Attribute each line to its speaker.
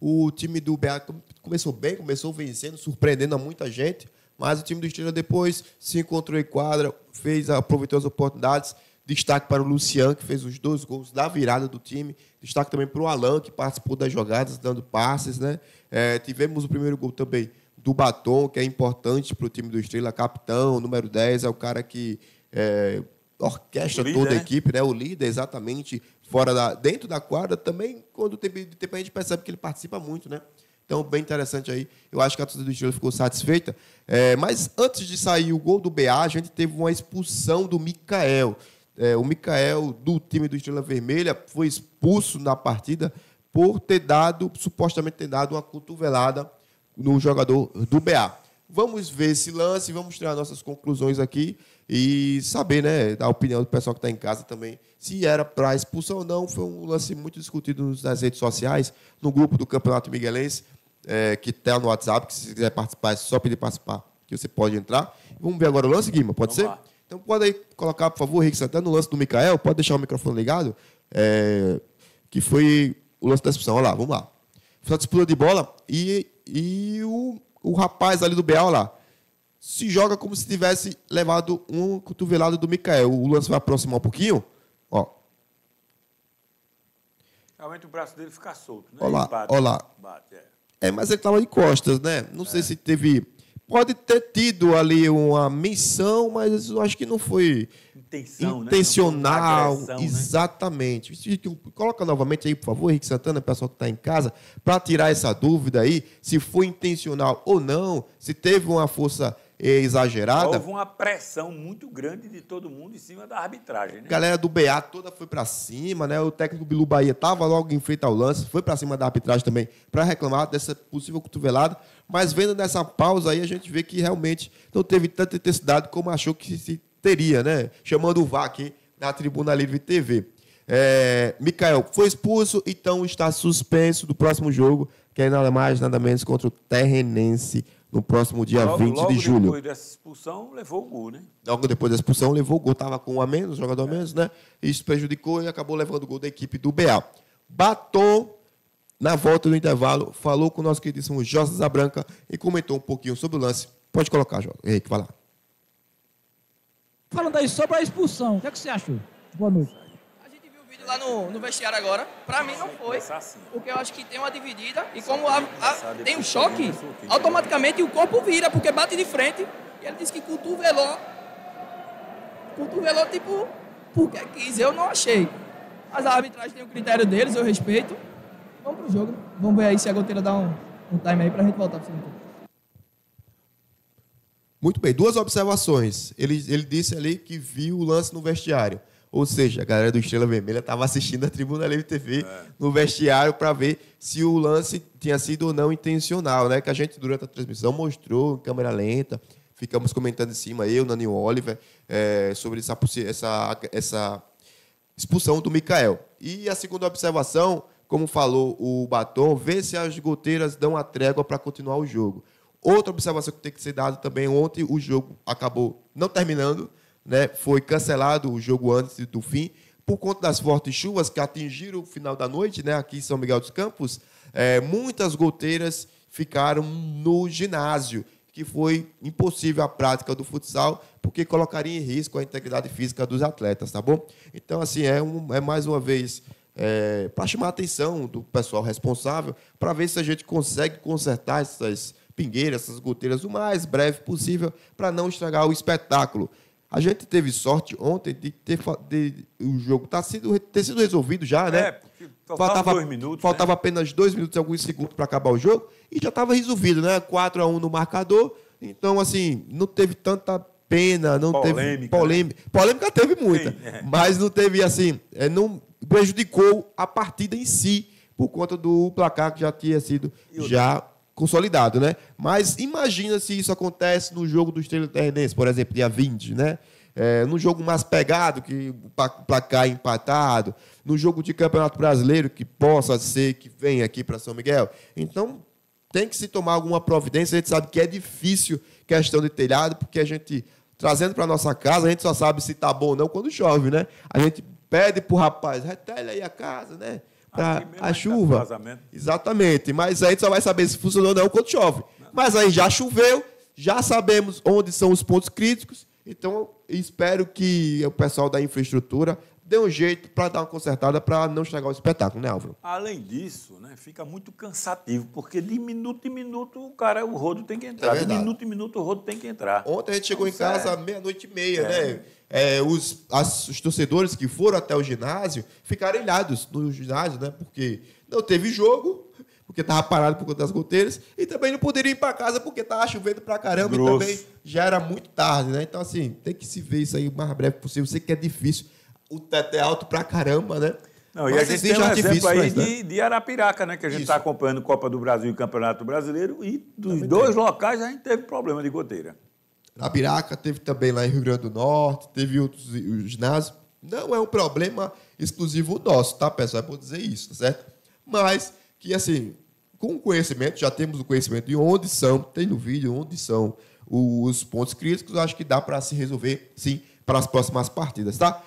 Speaker 1: O time do BA começou bem, começou vencendo, surpreendendo a muita gente, mas o time do Estrela depois se encontrou em quadra, fez, aproveitou as oportunidades. Destaque para o Luciano, que fez os dois gols da virada do time. Destaque também para o Alan, que participou das jogadas, dando passes. Né? É, tivemos o primeiro gol também do Batom, que é importante para o time do Estrela, capitão, número 10, é o cara que é, orquestra líder, toda a né? equipe, né? O líder, exatamente, fora da, dentro da quadra, também, quando tem tempo a gente percebe que ele participa muito, né? Então, bem interessante aí. Eu acho que a torcida do Estrela ficou satisfeita. É, mas antes de sair o gol do BA, a gente teve uma expulsão do Mikael. É, o Mikael, do time do Estrela Vermelha, foi expulso na partida por ter dado, supostamente ter dado uma cotovelada no jogador do BA. Vamos ver esse lance, vamos tirar nossas conclusões aqui e saber, né, a opinião do pessoal que está em casa também, se era para expulsão ou não. Foi um lance muito discutido nas redes sociais, no grupo do Campeonato Miguelense, é, que está no WhatsApp, que se quiser participar, é só pedir participar, que você pode entrar. Vamos ver agora o lance, Guima, pode Vamos ser? Lá. Então pode aí colocar, por favor, Rick Santana, no lance do Micael pode deixar o microfone ligado, é, que foi o lance da expulsão. Olha lá, vamos lá. Foi uma disputa de bola e, e o, o rapaz ali do Beal, olha lá, se joga como se tivesse levado um cotovelado do Mikael. O lance vai aproximar um pouquinho. Ó. Realmente o braço dele fica solto, né? Olha lá, olha lá. É. é. mas ele estava de costas, né? Não é. sei se teve... Pode ter tido ali uma menção, mas eu acho que não foi Intenção, né? intencional. Né? Não foi exatamente. Né? Coloca novamente aí, por favor, Henrique Santana, pessoal que está em casa, para tirar essa dúvida aí, se foi intencional ou não, se teve uma força exagerada. Houve uma pressão muito grande de todo mundo em cima da arbitragem. Né? A galera do BA toda foi para cima, né? O técnico Bilu Bahia estava logo em frente ao lance, foi para cima da arbitragem também para reclamar dessa possível cotovelada. Mas vendo nessa pausa aí, a gente vê que realmente não teve tanta intensidade como achou que se teria, né? Chamando o VAR aqui na Tribuna Livre TV. É, Mikael foi expulso, então está suspenso do próximo jogo, que é nada mais, nada menos contra o Terrenense no próximo dia logo, 20 logo de julho. Logo depois dessa expulsão, levou o gol, né? Logo depois da expulsão, levou o gol. Estava com um a menos, jogador a é. menos, né? Isso prejudicou e acabou levando o gol da equipe do BA. Batom, na volta do intervalo, falou com o nosso queridíssimo Jorge Zabranca e comentou um pouquinho sobre o lance. Pode colocar, Jorge. Henrique, vai lá. Falando aí sobre a expulsão, o que, é que você acha? Boa noite lá no, no vestiário agora. Para mim não foi, assim. porque eu acho que tem uma dividida e como a, a, tem um choque, automaticamente o corpo vira, porque bate de frente. E ele disse que cotovelou, cotovelou tipo, porque quis, eu não achei. Mas a arbitragem tem o critério deles, eu respeito. Vamos pro jogo, né? vamos ver aí se a goteira dá um, um time aí pra gente voltar pro segundo tempo. Muito bem, duas observações. Ele, ele disse ali que viu o lance no vestiário. Ou seja, a galera do Estrela Vermelha estava assistindo a Tribuna Livre TV é. no vestiário para ver se o lance tinha sido ou não intencional, né? Que a gente, durante a transmissão, mostrou em câmera lenta, ficamos comentando em cima, eu, Nani Oliver, é, sobre essa, essa, essa expulsão do Mikael. E a segunda observação, como falou o Batom, ver se as goteiras dão a trégua para continuar o jogo. Outra observação que tem que ser dada também, ontem o jogo acabou não terminando, né, foi cancelado o jogo antes do fim por conta das fortes chuvas que atingiram o final da noite, né, aqui em São Miguel dos Campos, é, muitas goteiras ficaram no ginásio, que foi impossível a prática do futsal, porque colocaria em risco a integridade física dos atletas, tá bom? Então, assim, é, um, é mais uma vez é, para chamar a atenção do pessoal responsável, para ver se a gente consegue consertar essas pingueiras, essas goteiras, o mais breve possível, para não estragar o espetáculo. A gente teve sorte ontem de ter de, o jogo tá sido, ter sido resolvido já, né? É, faltava, faltava dois minutos. Faltava né? apenas dois minutos e alguns segundos para acabar o jogo e já estava resolvido, né? 4 a 1 no marcador. Então, assim, não teve tanta pena, não polêmica. teve polêmica. Né? Polêmica teve muita, Sim, é. mas não teve assim, é, não prejudicou a partida em si por conta do placar que já tinha sido já consolidado, né? Mas imagina se isso acontece no jogo do Estrela Terrenense, por exemplo, dia 20, né? É, jogo mais pegado, que o placar empatado, no jogo de Campeonato Brasileiro, que possa ser que venha aqui para São Miguel. Então, tem que se tomar alguma providência. A gente sabe que é difícil questão de telhado, porque a gente, trazendo para nossa casa, a gente só sabe se está bom ou não quando chove, né? A gente pede para o rapaz, retele aí a casa, né? Tá, assim a é tá chuva. Exatamente. Mas a gente só vai saber se funcionou ou não quando chove. Mas aí já choveu, já sabemos onde são os pontos críticos. Então, espero que o pessoal da infraestrutura dê um jeito para dar uma consertada para não estragar o espetáculo, né, Álvaro? Além disso, né, fica muito cansativo, porque de minuto em minuto o cara, o rodo tem que é entrar. É de minuto em minuto o rodo tem que entrar. Ontem a gente chegou então, em é. casa meia-noite e meia, né? é. né? é, os, as, os torcedores que foram até o ginásio ficaram ilhados no ginásio, né? Porque não teve jogo, porque estava parado por conta das goteiras, e também não poderiam ir para casa porque estava chovendo para caramba Grosso. e também já era muito tarde, né? Então, assim, tem que se ver isso aí o mais breve possível. Sei que é difícil, o teto é alto para caramba, né? Não, Mas e a gente tem um exemplo aí né? de, de, Arapiraca, né? Que a gente está acompanhando Copa do Brasil e Campeonato Brasileiro, e dos também dois tem. locais a gente teve problema de goteira na Biraca, teve também lá em Rio Grande do Norte, teve outros ginásios. Não é um problema exclusivo nosso, tá, pessoal? É bom dizer isso, tá certo? Mas que, assim, com o conhecimento, já temos o conhecimento de onde são, tem no vídeo onde são os pontos críticos, acho que dá para se resolver, sim, para as próximas partidas, tá?